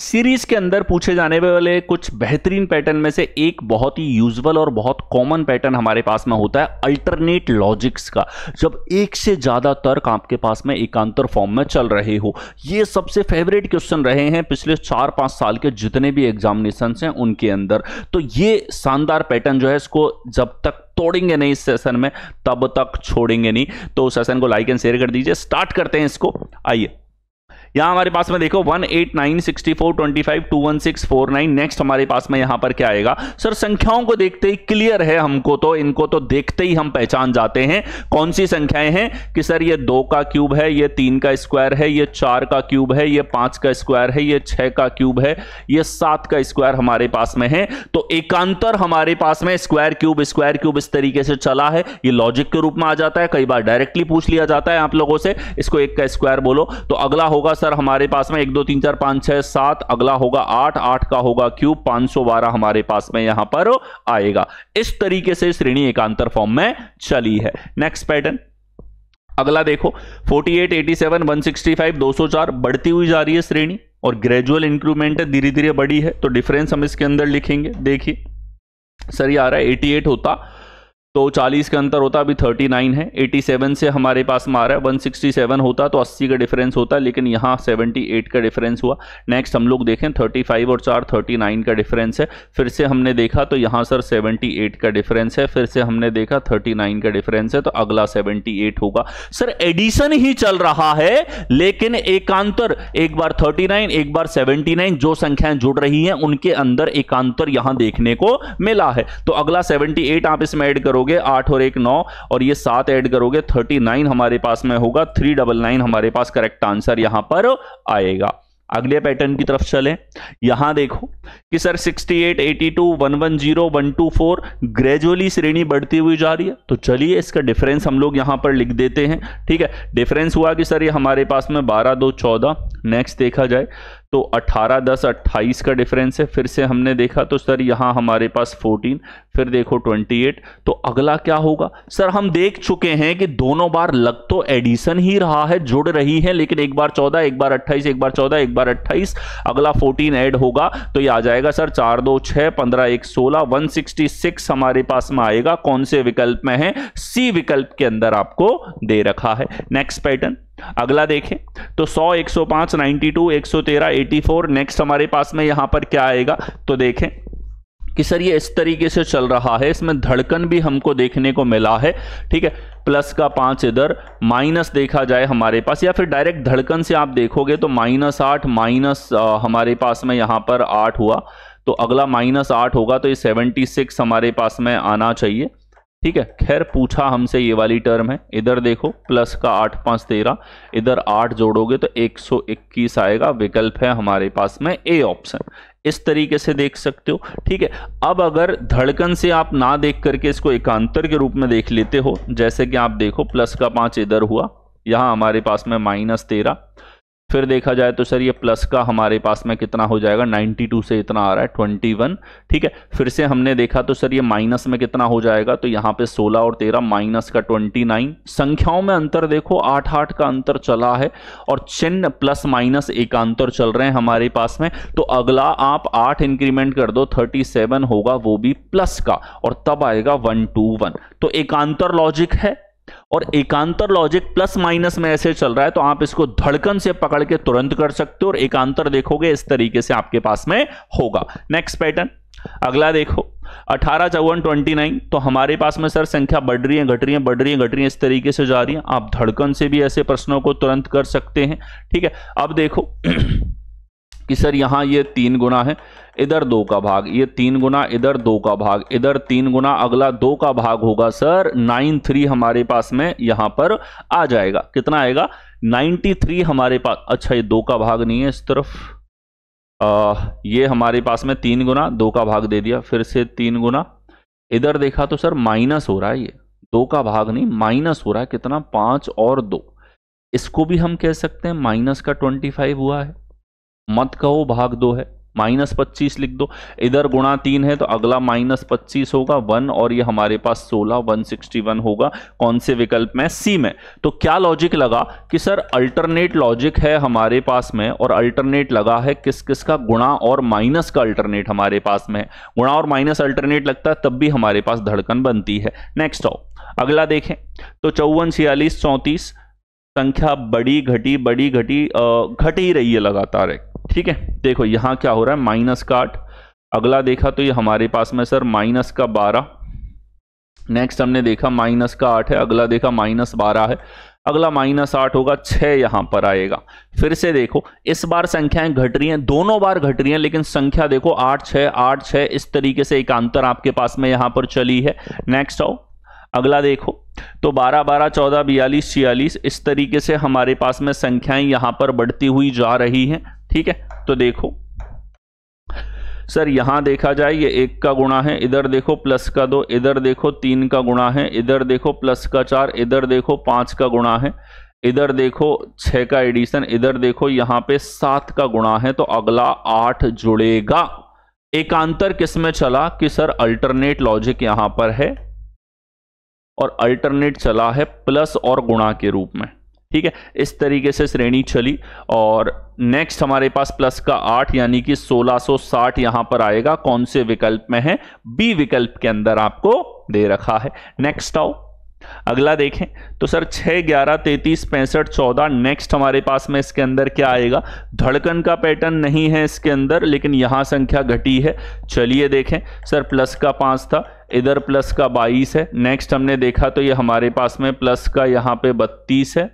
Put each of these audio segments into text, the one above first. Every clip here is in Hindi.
सीरीज के अंदर पूछे जाने वाले कुछ बेहतरीन पैटर्न में से एक बहुत ही यूजफुल और बहुत कॉमन पैटर्न हमारे पास में होता है अल्टरनेट लॉजिक्स का जब एक से ज़्यादा तर्क आपके पास में एकांतर फॉर्म में चल रहे हो ये सबसे फेवरेट क्वेश्चन रहे हैं पिछले चार पांच साल के जितने भी एग्जामिनेशन हैं उनके अंदर तो ये शानदार पैटर्न जो है इसको जब तक तोड़ेंगे नहीं इस सेशन में तब तक छोड़ेंगे नहीं तो सेशन को लाइक एंड शेयर कर दीजिए स्टार्ट करते हैं इसको आइए यहां हमारे पास में देखो one eight nine sixty four twenty five two one six four nine next हमारे पास में यहां पर क्या आएगा सर संख्याओं को देखते ही क्लियर है हमको तो इनको तो देखते ही हम पहचान जाते हैं कौन सी संख्याएं हैं कि सर ये दो का क्यूब है ये तीन का स्क्वायर है ये चार का क्यूब है ये पांच का स्क्वायर है ये छह का क्यूब है ये सात का स्क्वायर हमारे पास में है तो एकांतर हमारे पास में स्क्वायर क्यूब स्क्वायर क्यूब इस तरीके से चला है ये लॉजिक के रूप में आ जाता है कई बार डायरेक्टली पूछ लिया जाता है आप लोगों से इसको एक का स्क्वायर बोलो तो अगला होगा सर हमारे पास में एक दो तीन चार पांच छह सात अगला होगा आठ आठ का होगा क्यूब पांच सौ बारह हमारे पास में यहां पर आएगा इस तरीके से श्रेणी एकांतर फॉर्म में चली है नेक्स्ट पैटर्न अगला देखो 48, 87, 165, 204 बढ़ती हुई जा रही है श्रेणी और ग्रेजुअल इंक्रीमेंट धीरे धीरे बढ़ी है तो डिफरेंस हम इसके अंदर लिखेंगे देखिए सर ये आ रहा है 88 होता तो 40 का अंतर होता अभी 39 है 87 से हमारे पास में आ रहा है 167 होता तो 80 का डिफरेंस होता लेकिन यहाँ 78 का डिफरेंस हुआ नेक्स्ट हम लोग देखें 35 और 4 39 का डिफरेंस है फिर से हमने देखा तो यहाँ सर 78 का डिफरेंस है फिर से हमने देखा 39 का डिफरेंस है तो अगला 78 होगा सर एडिशन ही चल रहा है लेकिन एकांतर एक बार थर्टी एक बार सेवेंटी जो संख्याएं जुड़ रही हैं उनके अंदर एकांतर यहाँ देखने को मिला है तो अगला सेवेंटी आप इसमें ऐड करो करोगे आठ और एक नौ और ये सात ऐड करोगे थर्टी नाइन हमारे पास में होगा थ्री डबल नाइन हमारे पास करेक्ट आंसर यहां पर आएगा अगले पैटर्न की तरफ चलें यहां देखो कि सर 68, 82, 110, 124 ग्रेजुअली श्रेणी बढ़ती हुई जा रही है तो चलिए इसका डिफरेंस हम लोग यहां पर लिख देते हैं ठीक है डिफरेंस हुआ कि सर ये हमारे पास में 12 2, 14 नेक्स्ट देखा जाए तो 18 दस 28 का डिफरेंस है फिर से हमने देखा तो सर यहाँ हमारे पास 14 फिर देखो 28 तो अगला क्या होगा सर हम देख चुके हैं कि दोनों बार लग तो एडिशन ही रहा है जुड़ रही है लेकिन एक बार 14 एक बार 28 एक बार 14 एक बार 28 अगला 14 ऐड होगा तो ये आ जाएगा सर चार दो छः पंद्रह एक सोलह वन हमारे पास में आएगा कौन से विकल्प में है सी विकल्प के अंदर आपको दे रखा है नेक्स्ट पैटर्न अगला देखें तो 100 105 92 113 84 नेक्स्ट हमारे पास में यहां पर क्या आएगा तो देखें कि सर ये इस तरीके से चल रहा है इसमें धड़कन भी हमको देखने को मिला है ठीक है प्लस का पांच इधर माइनस देखा जाए हमारे पास या फिर डायरेक्ट धड़कन से आप देखोगे तो माइनस आठ माइनस हमारे पास में यहां पर आठ हुआ तो अगला माइनस आठ होगा तो ये सेवेंटी सिक्स हमारे पास में आना चाहिए ठीक है खैर पूछा हमसे ये वाली टर्म है इधर देखो प्लस का आठ पाँच तेरह इधर आठ जोड़ोगे तो एक सौ इक्कीस आएगा विकल्प है हमारे पास में ए ऑप्शन इस तरीके से देख सकते हो ठीक है अब अगर धड़कन से आप ना देख करके इसको एकांतर के रूप में देख लेते हो जैसे कि आप देखो प्लस का पाँच इधर हुआ यहाँ हमारे पास में माइनस तेरह फिर देखा जाए तो सर ये प्लस का हमारे पास में कितना हो जाएगा 92 से इतना आ रहा है 21 ठीक है फिर से हमने देखा तो सर ये माइनस में कितना हो जाएगा तो यहाँ पे 16 और 13 माइनस का 29 संख्याओं में अंतर देखो 8 8 का अंतर चला है और चिन्ह प्लस माइनस एक अंतर चल रहे हैं हमारे पास में तो अगला आप 8 इंक्रीमेंट कर दो थर्टी होगा वो भी प्लस का और तब आएगा वन तो एकांतर लॉजिक है और एकांतर लॉजिक प्लस माइनस में ऐसे चल रहा है तो आप इसको धड़कन से पकड़ के तुरंत कर सकते हो और एकांतर देखोगे इस तरीके से आपके पास में होगा नेक्स्ट पैटर्न अगला देखो अठारह चौवन ट्वेंटी नाइन तो हमारे पास में सर संख्या बढ़ रही है घट रही है बढ़ रही है घट रही है इस तरीके से जा रही है आप धड़कन से भी ऐसे प्रश्नों को तुरंत कर सकते हैं ठीक है अब देखो कि सर यहाँ ये तीन गुना है इधर दो का भाग ये तीन गुना इधर दो का भाग इधर तीन गुना अगला दो का भाग होगा सर नाइन थ्री हमारे पास में यहाँ पर आ जाएगा कितना आएगा नाइन्टी थ्री हमारे पास अच्छा ये दो का भाग नहीं है इस तरफ आ, ये हमारे पास में तीन गुना दो का भाग दे दिया फिर से तीन गुना इधर देखा तो सर माइनस हो रहा है ये दो का भाग नहीं माइनस हो रहा है कितना पाँच और दो इसको भी हम कह सकते हैं माइनस का ट्वेंटी फाइव हुआ है मत कहो भाग दो है माइनस पच्चीस लिख दो इधर गुणा तीन है तो अगला माइनस पच्चीस होगा वन और ये हमारे पास सोलह वन सिक्सटी वन होगा कौन से विकल्प में सी में तो क्या लॉजिक लगा कि सर अल्टरनेट लॉजिक है हमारे पास में और अल्टरनेट लगा है किस किस का गुणा और माइनस का अल्टरनेट हमारे पास में है गुणा और माइनस अल्टरनेट लगता है तब भी हमारे पास धड़कन बनती है नेक्स्ट आओ अगला देखें तो चौवन छियालीस चौंतीस संख्या बड़ी घटी बड़ी घटी घट ही रही है लगातार एक ठीक है देखो यहाँ क्या हो रहा है माइनस का आठ अगला देखा तो ये हमारे पास में सर माइनस का बारह नेक्स्ट हमने देखा माइनस का आठ है अगला देखा माइनस बारह है अगला माइनस आठ होगा छ यहां पर आएगा फिर से देखो इस बार संख्याएं घट रही हैं दोनों बार घट रही हैं लेकिन संख्या देखो आठ छ आठ छ इस तरीके से एक अंतर आपके पास में यहां पर चली है नेक्स्ट आओ अगला देखो तो 12, 12, 14, बयालीस छियालीस इस तरीके से हमारे पास में संख्याएं यहां पर बढ़ती हुई जा रही हैं ठीक है तो देखो सर यहां देखा जाए ये एक का गुणा है इधर देखो प्लस का दो इधर देखो तीन का गुणा है इधर देखो प्लस का चार इधर देखो पांच का गुणा है इधर देखो छह का एडिशन इधर देखो यहां पे सात का गुणा है तो अगला आठ जुड़ेगा एकांतर किस में चला कि सर अल्टरनेट लॉजिक यहां पर है और अल्टरनेट चला है प्लस और गुणा के रूप में ठीक है इस तरीके से श्रेणी चली और नेक्स्ट हमारे पास प्लस का आठ यानी कि 1660 यहां पर आएगा कौन से विकल्प में है बी विकल्प के अंदर आपको दे रखा है नेक्स्ट आओ अगला देखें तो सर 6, 11, 33, पैंसठ 14 नेक्स्ट हमारे पास में इसके अंदर क्या आएगा धड़कन का पैटर्न नहीं है इसके अंदर लेकिन यहां संख्या घटी है चलिए देखें सर प्लस का पांच था इधर प्लस का बाईस है नेक्स्ट हमने देखा तो ये हमारे पास में प्लस का यहाँ पे बत्तीस है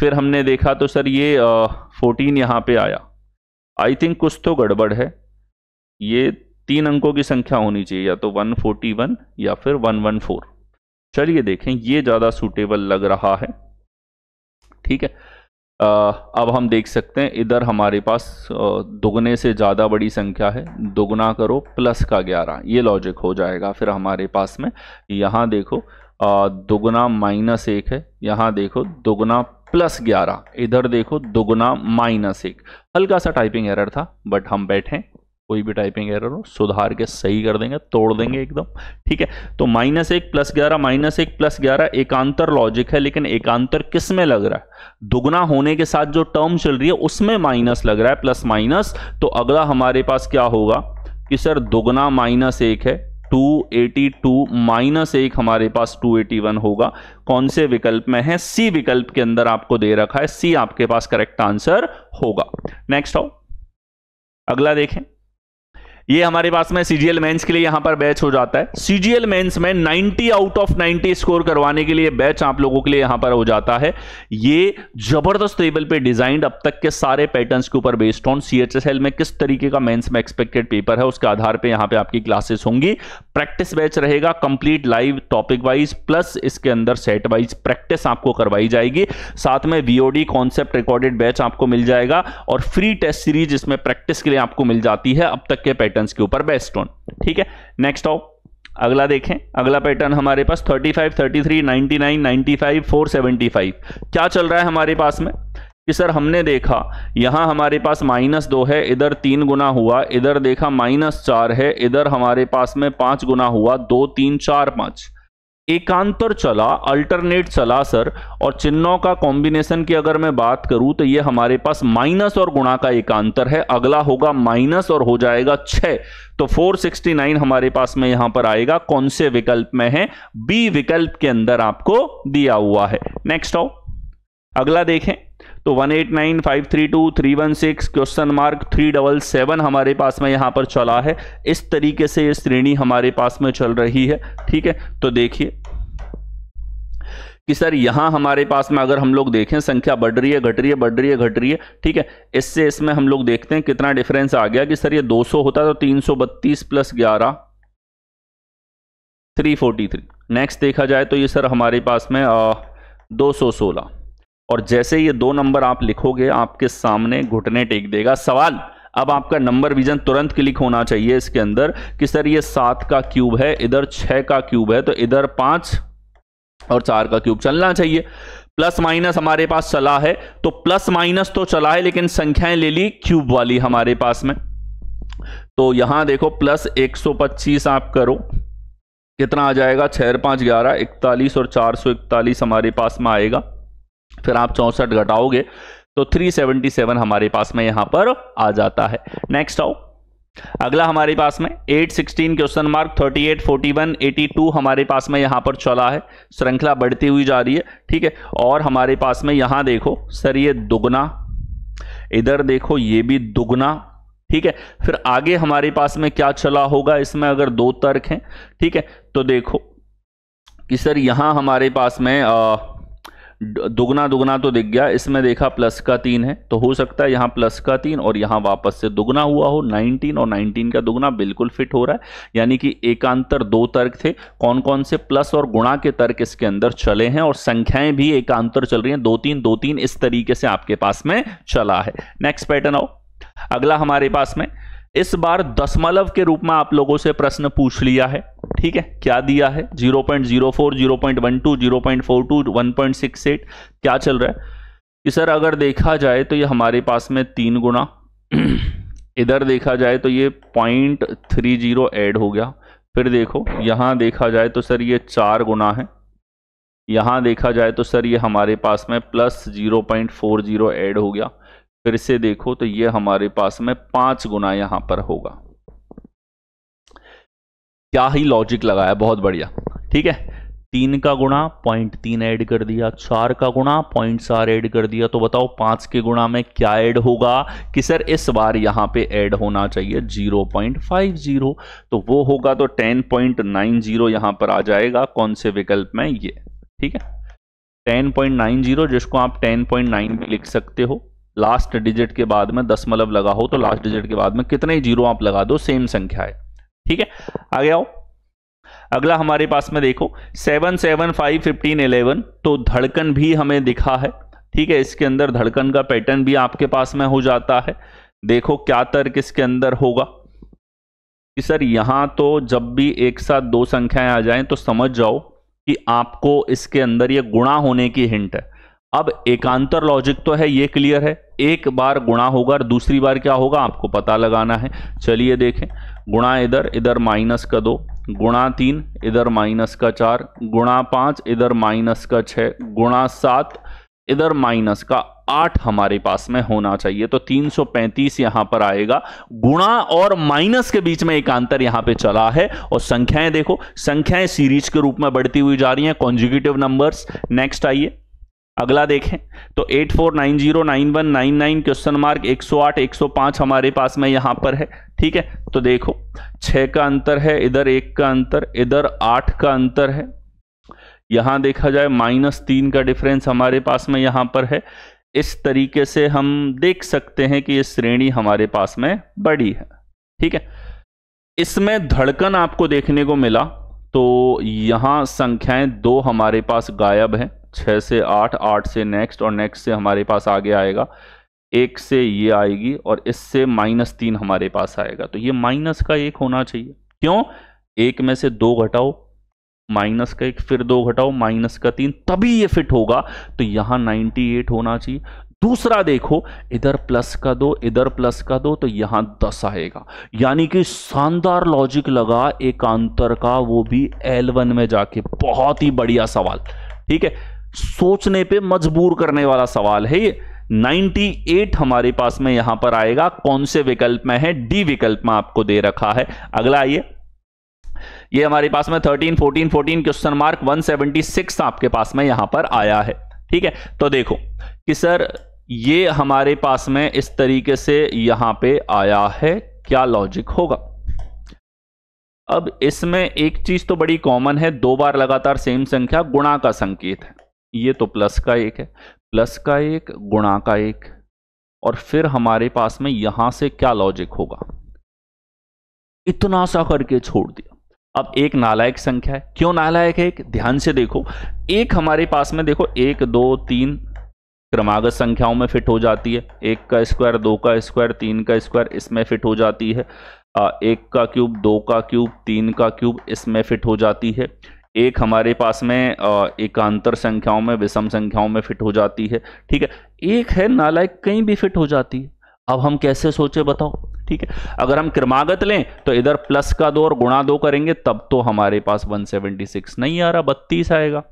फिर हमने देखा तो सर ये फोर्टीन यहाँ पे आया आई थिंक कुछ तो गड़बड़ है ये तीन अंकों की संख्या होनी चाहिए या तो 141 या फिर 114 चलिए देखें ये ज़्यादा सूटेबल लग रहा है ठीक है आ, अब हम देख सकते हैं इधर हमारे पास दोगुने से ज़्यादा बड़ी संख्या है दोगुना करो प्लस का ग्यारह ये लॉजिक हो जाएगा फिर हमारे पास में यहाँ देखो दोगुना माइनस एक है यहाँ देखो दोगुना प्लस ग्यारह इधर देखो दोगुना माइनस एक हल्का सा टाइपिंग एरर था बट हम बैठे कोई भी टाइपिंग एरर हो सुधार के सही कर देंगे तोड़ देंगे एकदम ठीक है तो माइनस एक प्लस ग्यारह माइनस एक प्लस ग्यारह एकांतर लॉजिक है लेकिन एकांतर किस में लग रहा है दुगना होने के साथ जो टर्म चल रही है उसमें माइनस लग रहा है प्लस माइनस तो अगला हमारे पास क्या होगा कि सर दुगना माइनस एक है 282 माइनस एक हमारे पास 281 होगा कौन से विकल्प में है सी विकल्प के अंदर आपको दे रखा है सी आपके पास करेक्ट आंसर होगा नेक्स्ट आओ अगला देखें ये हमारे पास में सीजीएल मेंस के लिए यहां पर बैच हो जाता है सीजीएल मेंस में 90 आउट ऑफ 90 स्कोर करवाने के लिए बैच आप लोगों के लिए यहां पर हो जाता है ये जबरदस्त लेवल पे डिजाइंड अब तक के सारे पैटर्न्स के ऊपर बेस्ड ऑन सीएचएसएल में किस तरीके का मेंस में एक्सपेक्टेड पेपर है उसके आधार पर यहां पर आपकी क्लासेस होंगी प्रैक्टिस बैच रहेगा complete live topic wise plus इसके अंदर सेट वाइज प्रैक्टिस आपको करवाई जाएगी साथ में वीओडी कॉन्सेप्ट रिकॉर्डेड बैच आपको मिल जाएगा और फ्री टेस्ट सीरीज इसमें प्रैक्टिस के लिए आपको मिल जाती है अब तक के पैटर्न पैटर्न्स के ऊपर बेस्ट ऑन ठीक है नेक्स्ट आओ अगला देखें अगला पैटर्न हमारे पास 35, 33, 99, 95, 4, 75 क्या चल रहा है हमारे पास में कि सर हमने देखा यहाँ हमारे पास माइनस दो है इधर तीन गुना हुआ इधर देखा माइनस चार है इधर हमारे पास में पाँच गुना हुआ दो तीन चार पाँच एकांतर चला अल्टरनेट चला सर और चिन्हों का कॉम्बिनेशन की अगर मैं बात करूं तो ये हमारे पास माइनस और गुणा का एकांतर है अगला होगा माइनस और हो जाएगा छः तो 469 हमारे पास में यहां पर आएगा कौन से विकल्प में है बी विकल्प के अंदर आपको दिया हुआ है नेक्स्ट आओ अगला देखें तो one eight nine five three two three one six question mark three double seven हमारे पास में यहाँ पर चला है इस तरीके से ये श्रेणी हमारे पास में चल रही है ठीक है तो देखिए कि सर यहाँ हमारे पास में अगर हम लोग देखें संख्या बढ़ रही है घट रही है बढ़ रही है घट रही है ठीक है इससे इसमें हम लोग देखते हैं कितना डिफरेंस आ गया कि सर ये 200 होता तो 332 प्लस 11 343 नेक्स्ट देखा जाए तो ये सर हमारे पास में आ, 216 और जैसे ये दो नंबर आप लिखोगे आपके सामने घुटने टेक देगा सवाल अब आपका नंबर विजन तुरंत क्लिक होना चाहिए इसके अंदर कि सर ये सात का क्यूब है इधर छह का क्यूब है तो इधर पांच और चार का क्यूब चलना चाहिए प्लस माइनस हमारे पास चला है तो प्लस माइनस तो चला है लेकिन संख्याएं ले ली क्यूब वाली हमारे पास में तो यहां देखो प्लस 125 आप करो कितना आ जाएगा छह पांच ग्यारह इकतालीस और चार सौ इकतालीस हमारे पास में आएगा फिर आप चौंसठ घटाओगे तो 377 हमारे पास में यहां पर आ जाता है नेक्स्ट आओ अगला हमारे पास में 816 क्वेश्चन मार्क 38, 41, 82 हमारे पास में यहां पर चला है श्रृंखला बढ़ती हुई जा रही है ठीक है और हमारे पास में यहां देखो सर ये दुगना इधर देखो ये भी दुगना ठीक है फिर आगे हमारे पास में क्या चला होगा इसमें अगर दो तर्क हैं ठीक है तो देखो कि सर यहां हमारे पास में आ, दुगना दुगना तो दिख गया इसमें देखा प्लस का तीन है तो हो सकता है यहाँ प्लस का तीन और यहाँ वापस से दुगना हुआ हो 19 और 19 का दुगना बिल्कुल फिट हो रहा है यानी कि एकांतर दो तर्क थे कौन कौन से प्लस और गुणा के तर्क इसके अंदर चले हैं और संख्याएं भी एकांतर चल रही हैं दो तीन दो तीन इस तरीके से आपके पास में चला है नेक्स्ट पैटर्न आओ अगला हमारे पास में इस बार दशमलव के रूप में आप लोगों से प्रश्न पूछ लिया है ठीक है क्या दिया है 0.04, 0.12, 0.42, 1.68 क्या चल रहा है सर अगर देखा जाए तो ये हमारे पास में तीन गुना इधर देखा जाए तो ये पॉइंट थ्री जीरो एड हो गया फिर देखो यहाँ देखा जाए तो सर ये चार गुना है यहाँ देखा जाए तो सर ये हमारे पास में plus zero point four zero add हो गया फिर से देखो तो ये हमारे पास में पांच गुना यहां पर होगा क्या ही लॉजिक लगाया बहुत बढ़िया ठीक है तीन का गुणा पॉइंट तीन ऐड कर दिया चार का गुणा पॉइंट चार ऐड कर दिया तो बताओ पांच के गुणा में क्या ऐड होगा कि सर इस बार यहां पे ऐड होना चाहिए जीरो पॉइंट फाइव जीरो तो वो होगा तो टेन पॉइंट नाइन जीरो यहां पर आ जाएगा कौन से विकल्प में ये ठीक है टेन पॉइंट नाइन जीरो जिसको आप टेन पॉइंट नाइन भी लिख सकते हो लास्ट डिजिट के बाद में दसमलव लगा हो तो लास्ट डिजिट के बाद में कितने जीरो आप लगा दो सेम संख्या है ठीक है आगे आओ अगला हमारे पास में देखो seven seven five fifteen eleven तो धड़कन भी हमें दिखा है ठीक है इसके अंदर धड़कन का पैटर्न भी आपके पास में हो जाता है देखो क्या तर्क इसके अंदर होगा कि सर यहां तो जब भी एक साथ दो संख्याएं आ जाएं तो समझ जाओ कि आपको इसके अंदर ये गुणा होने की हिंट है अब एकांतर लॉजिक तो है ये क्लियर है एक बार गुणा होगा और दूसरी बार क्या होगा आपको पता लगाना है चलिए देखें गुणा इधर इधर माइनस का दो गुणा तीन इधर माइनस का चार गुणा पाँच इधर माइनस का छः गुणा सात इधर माइनस का आठ हमारे पास में होना चाहिए तो 335 यहां पर आएगा गुणा और माइनस के बीच में एक अंतर यहां पे चला है और संख्याएं देखो संख्याएं सीरीज के रूप में बढ़ती हुई जा रही हैं कॉन्जिक्यूटिव नंबर्स नेक्स्ट आइए अगला देखें तो नाइन क्वेश्चन मार्क 108 105 हमारे पास में यहां पर है ठीक है तो देखो छ का अंतर है इधर एक का अंतर इधर आठ का अंतर है यहां देखा जाए माइनस तीन का डिफरेंस हमारे पास में यहां पर है इस तरीके से हम देख सकते हैं कि ये श्रेणी हमारे पास में बड़ी है ठीक है इसमें धड़कन आपको देखने को मिला तो यहां संख्याएं दो हमारे पास गायब है छः से आठ आठ से नेक्स्ट और नेक्स्ट से हमारे पास आगे आएगा एक से ये आएगी और इससे माइनस तीन हमारे पास आएगा तो ये माइनस का एक होना चाहिए क्यों एक में से दो घटाओ माइनस का एक फिर दो घटाओ माइनस का तीन तभी ये फिट होगा तो यहाँ 98 होना चाहिए दूसरा देखो इधर प्लस का दो इधर प्लस का दो तो यहाँ दस आएगा यानी कि शानदार लॉजिक लगा एकांतर का वो भी एल में जाके बहुत ही बढ़िया सवाल ठीक है सोचने पे मजबूर करने वाला सवाल है ये 98 हमारे पास में यहां पर आएगा कौन से विकल्प में है डी विकल्प में आपको दे रखा है अगला आइए ये हमारे पास में 13 14 14 क्वेश्चन मार्क 176 आपके पास में यहां पर आया है ठीक है तो देखो कि सर ये हमारे पास में इस तरीके से यहां पे आया है क्या लॉजिक होगा अब इसमें एक चीज तो बड़ी कॉमन है दो बार लगातार सेम संख्या गुणा का संकेत है ये तो प्लस का एक है प्लस का एक गुणा का एक और फिर हमारे पास में यहां से क्या लॉजिक होगा इतना सा करके छोड़ दिया अब एक नालायक संख्या है क्यों नालायक है एक ध्यान से देखो एक हमारे पास में देखो एक दो तीन क्रमागत संख्याओं में फिट हो जाती है एक का स्क्वायर दो का स्क्वायर तीन का स्क्वायर इसमें फिट हो जाती है एक का क्यूब दो का क्यूब तीन का क्यूब इसमें फिट हो जाती है एक हमारे पास में एकांतर संख्याओं में विषम संख्याओं में फिट हो जाती है ठीक है एक है नालायक कहीं भी फिट हो जाती है अब हम कैसे सोचे बताओ ठीक है अगर हम क्रमागत लें तो इधर प्लस का दो और गुणा दो करेंगे तब तो हमारे पास 176 नहीं आ रहा बत्तीस आएगा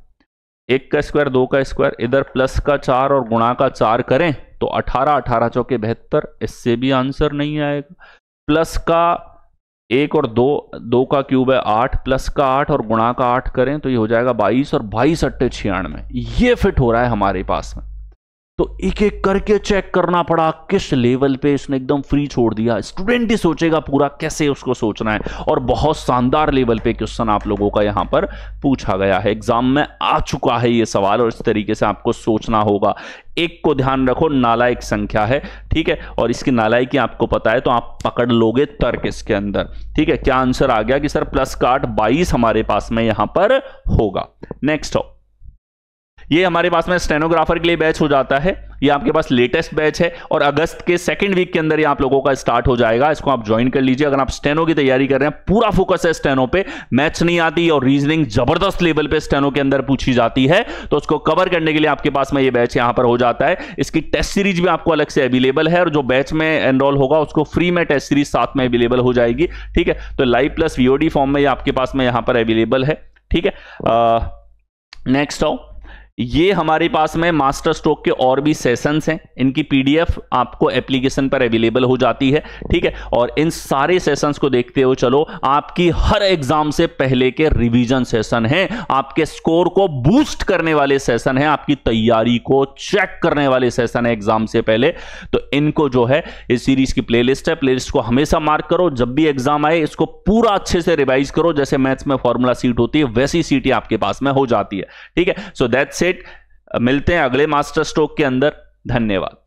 एक का स्क्वायर दो का स्क्वायर इधर प्लस का चार और गुणा का चार करें तो 18 अठारह चौके बेहतर इससे भी आंसर नहीं आएगा प्लस का एक और दो दो का क्यूब है आठ प्लस का आठ और गुणा का आठ करें तो ये हो जाएगा बाईस और बाईस अट्ठे छियानवे ये फिट हो रहा है हमारे पास में तो एक एक करके चेक करना पड़ा किस लेवल पे इसने एकदम फ्री छोड़ दिया स्टूडेंट ही सोचेगा पूरा कैसे उसको सोचना है और बहुत शानदार लेवल पे क्वेश्चन आप लोगों का यहां पर पूछा गया है एग्जाम में आ चुका है ये सवाल और इस तरीके से आपको सोचना होगा एक को ध्यान रखो नालायक संख्या है ठीक है और इसकी नालायकी आपको पता है तो आप पकड़ लोगे तर्क इसके अंदर ठीक है क्या आंसर आ गया कि सर प्लस का आठ बाईस हमारे पास में यहां पर होगा नेक्स्ट हो ये हमारे पास में स्टेनोग्राफर के लिए बैच हो जाता है ये आपके पास लेटेस्ट बैच है और अगस्त के सेकंड वीक के अंदर ये आप लोगों का स्टार्ट हो जाएगा इसको आप ज्वाइन कर लीजिए अगर आप स्टेनो की तैयारी कर रहे हैं पूरा फोकस है स्टेनो पे मैच नहीं आती और रीजनिंग जबरदस्त लेवल पे स्टेनो के अंदर पूछी जाती है तो उसको कवर करने के लिए आपके पास में ये बैच यहां पर हो जाता है इसकी टेस्ट सीरीज भी आपको अलग से अवेलेबल है और जो बैच में एनरोल होगा उसको फ्री में टेस्ट सीरीज साथ में अवेलेबल हो जाएगी ठीक है तो लाइव प्लस वीओडी फॉर्म में आपके पास में यहां पर अवेलेबल है ठीक है नेक्स्ट आओ ये हमारे पास में मास्टर स्ट्रोक के और भी सेशंस हैं इनकी पीडीएफ आपको एप्लीकेशन पर अवेलेबल हो जाती है ठीक है और इन सारे सेशंस को देखते हो चलो आपकी हर एग्जाम से पहले के रिवीजन सेशन हैं आपके स्कोर को बूस्ट करने वाले सेशन हैं आपकी तैयारी को चेक करने वाले सेशन है एग्जाम से पहले तो इनको जो है इस सीरीज की प्लेलिस्ट है प्लेलिस्ट को हमेशा मार्क करो जब भी एग्जाम आए इसको पूरा अच्छे से रिवाइज करो जैसे मैथ्स में फॉर्मूला सीट होती है वैसी सीट आपके पास में हो जाती है ठीक है सो दैट्स सेट मिलते हैं अगले मास्टर स्ट्रोक के अंदर धन्यवाद